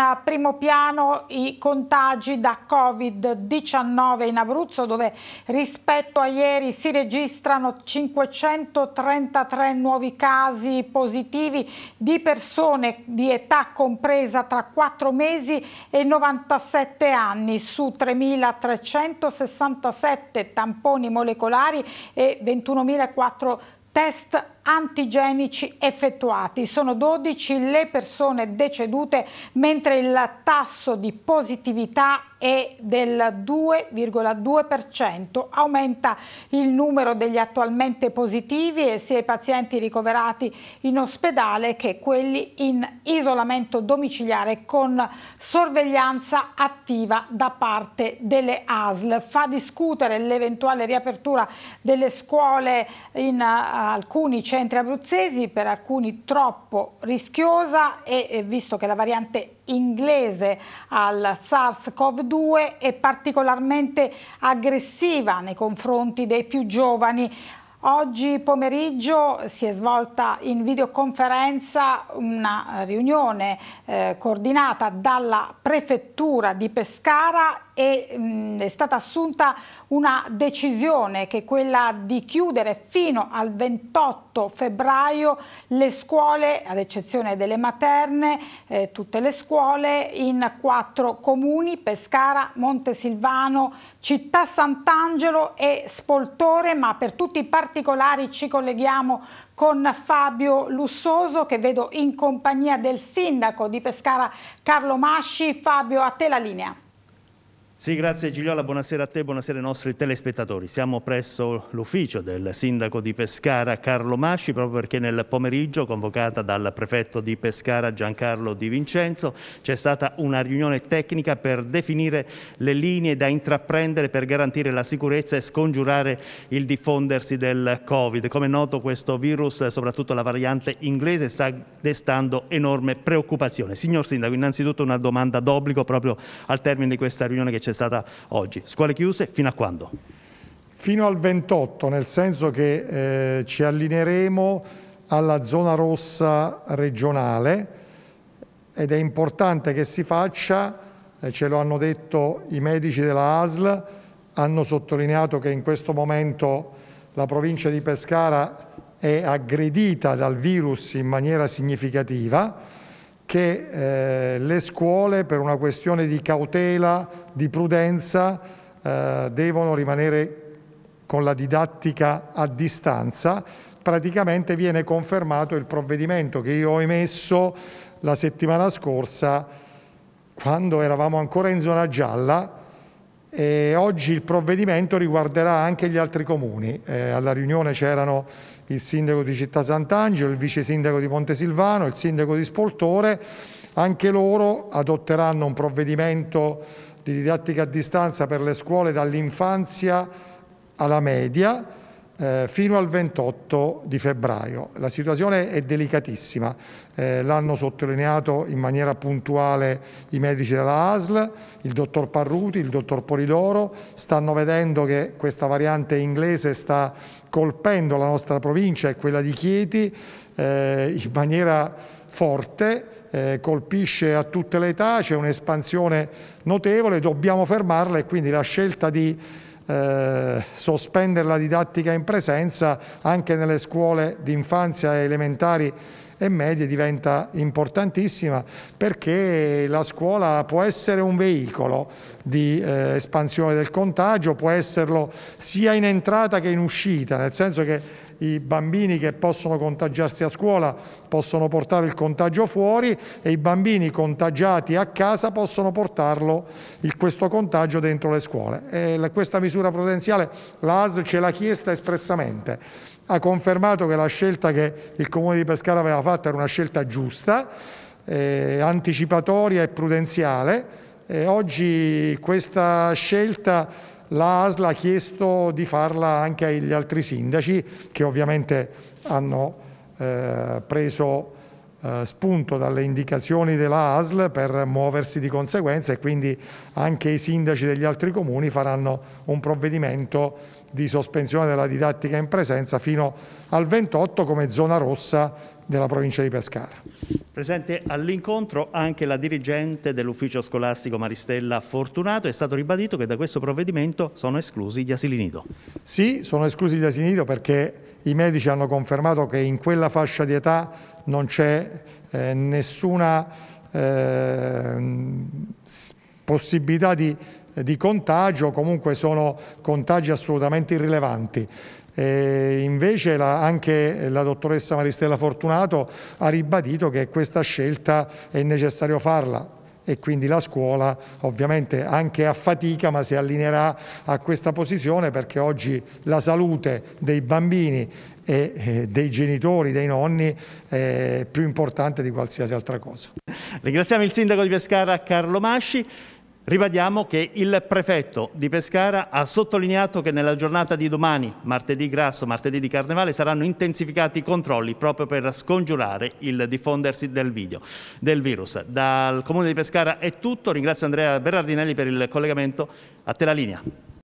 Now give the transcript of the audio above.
Eh, primo piano i contagi da Covid-19 in Abruzzo dove rispetto a ieri si registrano 533 nuovi casi positivi di persone di età compresa tra 4 mesi e 97 anni su 3.367 tamponi molecolari e 21.400 test antigenici effettuati. Sono 12 le persone decedute mentre il tasso di positività è del 2,2%. Aumenta il numero degli attualmente positivi e sia i pazienti ricoverati in ospedale che quelli in isolamento domiciliare con sorveglianza attiva da parte delle ASL. Fa discutere l'eventuale riapertura delle scuole in eh, alcuni centri centri abruzzesi, per alcuni troppo rischiosa e visto che la variante inglese al SARS-CoV-2 è particolarmente aggressiva nei confronti dei più giovani, Oggi pomeriggio si è svolta in videoconferenza una riunione eh, coordinata dalla prefettura di Pescara e mh, è stata assunta una decisione che è quella di chiudere fino al 28 febbraio le scuole, ad eccezione delle materne, eh, tutte le scuole in quattro comuni, Pescara, Montesilvano, Città Sant'Angelo e Spoltore, ma per tutti i particolari ci colleghiamo con Fabio Lussoso che vedo in compagnia del sindaco di Pescara Carlo Masci. Fabio, a te la linea. Sì, grazie Gigliola, buonasera a te, buonasera ai nostri telespettatori. Siamo presso l'ufficio del sindaco di Pescara Carlo Masci proprio perché nel pomeriggio, convocata dal prefetto di Pescara Giancarlo Di Vincenzo, c'è stata una riunione tecnica per definire le linee da intraprendere per garantire la sicurezza e scongiurare il diffondersi del Covid. Come è noto questo virus, soprattutto la variante inglese, sta destando enorme preoccupazione. Signor Sindaco, innanzitutto una domanda d'obbligo proprio al termine di questa riunione che c'è c'è stata oggi. Scuole chiuse fino a quando? Fino al 28, nel senso che eh, ci allineeremo alla zona rossa regionale ed è importante che si faccia, eh, ce lo hanno detto i medici della ASL, hanno sottolineato che in questo momento la provincia di Pescara è aggredita dal virus in maniera significativa, che eh, le scuole per una questione di cautela, di prudenza, eh, devono rimanere con la didattica a distanza, praticamente viene confermato il provvedimento che io ho emesso la settimana scorsa quando eravamo ancora in zona gialla e oggi il provvedimento riguarderà anche gli altri comuni. Eh, alla riunione c'erano il sindaco di Città Sant'Angelo, il vice sindaco di Ponte Silvano, il sindaco di Spoltore, anche loro adotteranno un provvedimento di didattica a distanza per le scuole dall'infanzia alla media, eh, fino al 28 di febbraio. La situazione è delicatissima, eh, l'hanno sottolineato in maniera puntuale i medici della ASL, il dottor Parruti, il dottor Polidoro, stanno vedendo che questa variante inglese sta colpendo la nostra provincia e quella di Chieti eh, in maniera forte. Eh, colpisce a tutte le età, c'è un'espansione notevole, dobbiamo fermarla e quindi la scelta di eh, sospendere la didattica in presenza anche nelle scuole di infanzia elementari e medie diventa importantissima perché la scuola può essere un veicolo di eh, espansione del contagio, può esserlo sia in entrata che in uscita, nel senso che i bambini che possono contagiarsi a scuola possono portare il contagio fuori e i bambini contagiati a casa possono portarlo, il, questo contagio dentro le scuole. E questa misura prudenziale la ce l'ha chiesta espressamente. Ha confermato che la scelta che il Comune di Pescara aveva fatto era una scelta giusta, eh, anticipatoria e prudenziale. E oggi questa scelta la ASL ha chiesto di farla anche agli altri sindaci che ovviamente hanno eh, preso eh, spunto dalle indicazioni della ASL per muoversi di conseguenza e quindi anche i sindaci degli altri comuni faranno un provvedimento di sospensione della didattica in presenza fino al 28 come zona rossa della provincia di Pescara. Presente all'incontro anche la dirigente dell'ufficio scolastico Maristella Fortunato. È stato ribadito che da questo provvedimento sono esclusi gli asili nido. Sì, sono esclusi gli asili nido perché i medici hanno confermato che in quella fascia di età non c'è eh, nessuna eh, possibilità di di contagio, comunque sono contagi assolutamente irrilevanti. Eh, invece la, anche la dottoressa Maristella Fortunato ha ribadito che questa scelta è necessario farla e quindi la scuola ovviamente anche a fatica ma si allineerà a questa posizione perché oggi la salute dei bambini e dei genitori, dei nonni è più importante di qualsiasi altra cosa. Ringraziamo il sindaco di Pescara Carlo Masci. Ribadiamo che il prefetto di Pescara ha sottolineato che nella giornata di domani, martedì grasso, martedì di carnevale, saranno intensificati i controlli proprio per scongiurare il diffondersi del, video, del virus. Dal comune di Pescara è tutto, ringrazio Andrea Berardinelli per il collegamento, a te la linea.